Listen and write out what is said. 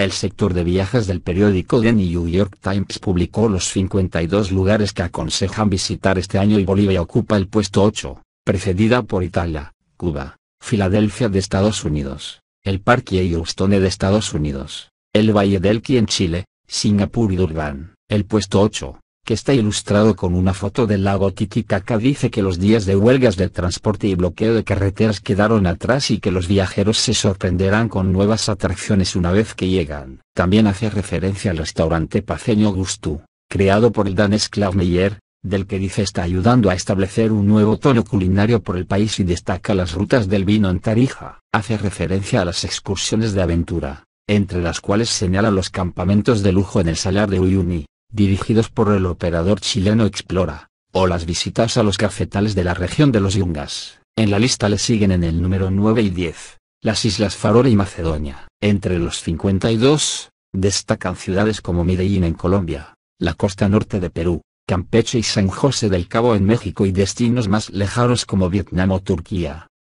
El sector de viajes del periódico The New York Times publicó los 52 lugares que aconsejan visitar este año y Bolivia ocupa el puesto 8, precedida por Italia, Cuba, Filadelfia de Estados Unidos, el Parque Houston de Estados Unidos, el Valle del Qui en Chile, Singapur y Durban. El puesto 8, que está ilustrado con una foto del lago Titicaca dice que los días de huelgas de transporte y bloqueo de carreteras quedaron atrás y que los viajeros se sorprenderán con nuevas atracciones una vez que llegan. También hace referencia al restaurante paceño Gustú, creado por el danés Claude Meyer, del que dice está ayudando a establecer un nuevo tono culinario por el país y destaca las rutas del vino en Tarija. Hace referencia a las excursiones de aventura, entre las cuales señala los campamentos de lujo en el Salar de Uyuni dirigidos por el operador chileno Explora, o las visitas a los cafetales de la región de los Yungas. En la lista le siguen en el número 9 y 10, las Islas Farora y Macedonia. Entre los 52, destacan ciudades como Medellín en Colombia, la costa norte de Perú, Campeche y San José del Cabo en México y destinos más lejanos como Vietnam o Turquía.